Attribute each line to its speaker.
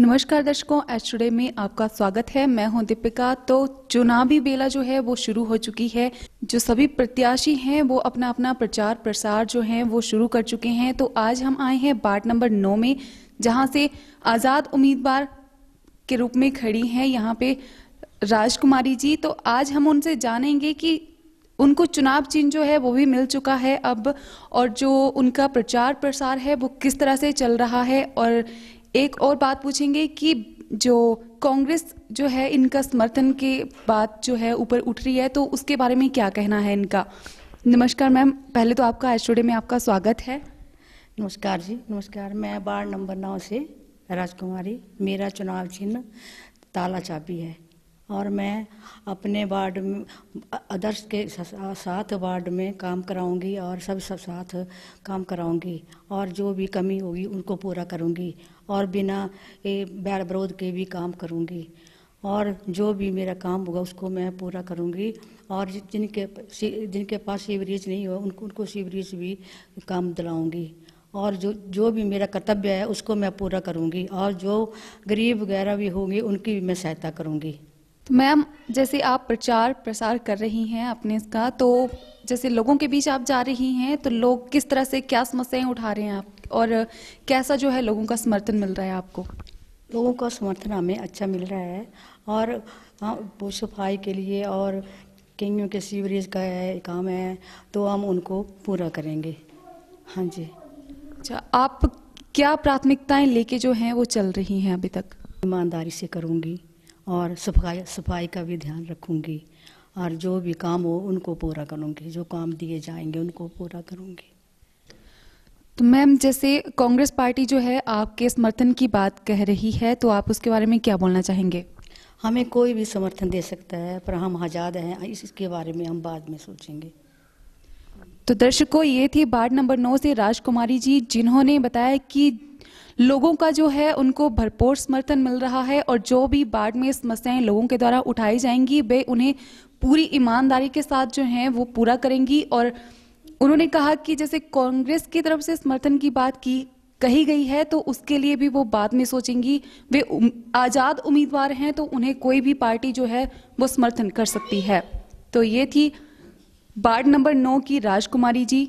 Speaker 1: नमस्कार दर्शकों H today में आपका स्वागत है मैं हूं दीपिका तो चुनावी बेला जो है वो शुरू हो चुकी है जो सभी प्रत्याशी हैं वो अपना अपना प्रचार प्रसार जो है वो शुरू कर चुके हैं तो आज हम आए हैं वार्ड नंबर नौ में जहां से आज़ाद उम्मीदवार के रूप में खड़ी हैं यहाँ पे राजकुमारी जी तो आज हम उनसे जानेंगे कि उनको चुनाव चिन्ह जो है वो भी मिल चुका है अब और जो उनका प्रचार प्रसार है वो किस तरह से चल रहा है और एक और बात पूछेंगे कि जो कांग्रेस जो है इनका समर्थन के बाद जो है ऊपर उठ रही है तो उसके बारे में क्या कहना है इनका नमस्कार मैम पहले तो आपका एस्टोडे में आपका स्वागत है
Speaker 2: नमस्कार जी नमस्कार मैं वार्ड नंबर नौ से राजकुमारी मेरा चुनाव चिन्ह ताला चाबी है और मैं अपने वार्ड में अदर्स के साथ वार्ड में काम कराऊंगी और सब सब साथ काम कराऊंगी और जो भी कमी होगी उनको पूरा करूंगी और बिना बैर विरोध के भी काम करूंगी और जो भी मेरा काम होगा उसको मैं पूरा करूंगी और जिनके जिनके पास सीवरेज नहीं हो उनको उनको सीवरेज भी काम दिलाऊंगी और जो जो भी मेरा कर्तव्य है उसको मैं पूरा करूंगी और जो गरीब वगैरह भी होंगे उनकी भी मैं सहायता करूंगी
Speaker 1: तो मैम जैसे आप प्रचार प्रसार कर रही हैं अपने इसका तो जैसे लोगों के बीच आप जा रही हैं तो लोग किस तरह से क्या समस्याएं उठा रहे हैं आप और कैसा जो है लोगों का
Speaker 2: समर्थन मिल रहा है आपको लोगों का समर्थन हमें अच्छा मिल रहा है और हाँ, वो सफाई के लिए और किंगियों के सीवरेज का है काम है तो हम उनको पूरा करेंगे हाँ जी अच्छा आप क्या प्राथमिकताएं लेके जो हैं वो चल रही हैं अभी तक ईमानदारी से करूँगी और सफाई सफाई का भी ध्यान रखूंगी और जो भी काम हो उनको पूरा करूँगी जो काम दिए जाएंगे उनको पूरा करूंगी
Speaker 1: तो मैम जैसे कांग्रेस पार्टी जो है आपके समर्थन की बात कह रही है तो आप उसके बारे में क्या बोलना चाहेंगे
Speaker 2: हमें कोई भी समर्थन दे सकता है पर हम आज़ाद हैं इसके बारे में हम बाद में सोचेंगे
Speaker 1: तो दर्शकों ये थी वार्ड नंबर नौ से राजकुमारी जी जिन्होंने बताया कि लोगों का जो है उनको भरपूर समर्थन मिल रहा है और जो भी बाढ़ में समस्याएं लोगों के द्वारा उठाई जाएंगी वे उन्हें पूरी ईमानदारी के साथ जो है वो पूरा करेंगी और उन्होंने कहा कि जैसे कांग्रेस की तरफ से समर्थन की बात की कही गई है तो उसके लिए भी वो बाद में सोचेंगी वे आज़ाद उम्मीदवार हैं तो उन्हें कोई भी पार्टी जो है वो समर्थन कर सकती है तो ये थी वार्ड नंबर नौ की राजकुमारी जी